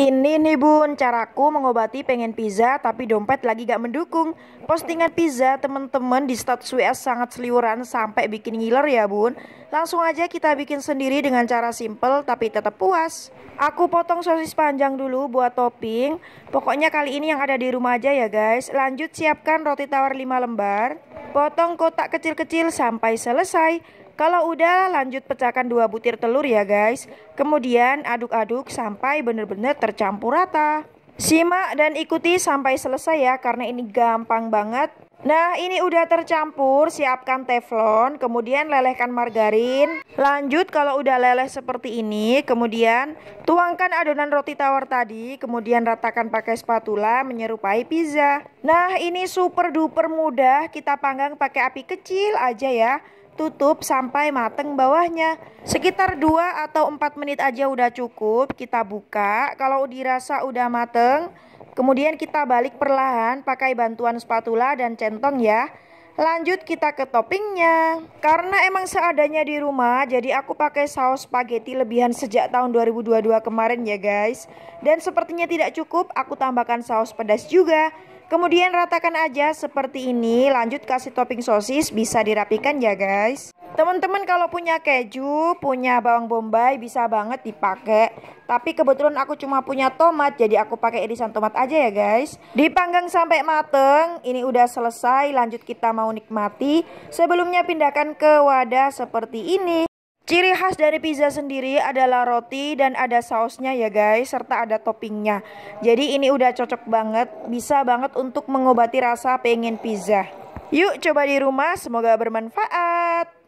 Ini nih bun, caraku mengobati pengen pizza tapi dompet lagi gak mendukung. Postingan pizza temen-temen di status WS sangat seliuran sampai bikin ngiler ya bun. Langsung aja kita bikin sendiri dengan cara simple tapi tetap puas. Aku potong sosis panjang dulu buat topping. Pokoknya kali ini yang ada di rumah aja ya guys. Lanjut siapkan roti tawar 5 lembar. Potong kotak kecil-kecil sampai selesai. Kalau udah lanjut pecahkan dua butir telur ya guys. Kemudian aduk-aduk sampai benar-benar tercampur rata. Simak dan ikuti sampai selesai ya karena ini gampang banget. Nah ini udah tercampur siapkan teflon kemudian lelehkan margarin Lanjut kalau udah leleh seperti ini kemudian tuangkan adonan roti tawar tadi Kemudian ratakan pakai spatula menyerupai pizza Nah ini super duper mudah kita panggang pakai api kecil aja ya Tutup sampai mateng bawahnya. Sekitar 2 atau 4 menit aja udah cukup. Kita buka. Kalau dirasa udah mateng, kemudian kita balik perlahan pakai bantuan spatula dan centong ya. Lanjut kita ke toppingnya. Karena emang seadanya di rumah, jadi aku pakai saus spaghetti lebihan sejak tahun 2022 kemarin ya guys. Dan sepertinya tidak cukup, aku tambahkan saus pedas juga. Kemudian ratakan aja seperti ini, lanjut kasih topping sosis, bisa dirapikan ya guys. Teman-teman kalau punya keju, punya bawang bombay bisa banget dipakai. Tapi kebetulan aku cuma punya tomat, jadi aku pakai irisan tomat aja ya guys. Dipanggang sampai mateng, ini udah selesai, lanjut kita mau nikmati. Sebelumnya pindahkan ke wadah seperti ini. Ciri khas dari pizza sendiri adalah roti dan ada sausnya ya guys, serta ada toppingnya. Jadi ini udah cocok banget, bisa banget untuk mengobati rasa pengen pizza. Yuk coba di rumah, semoga bermanfaat.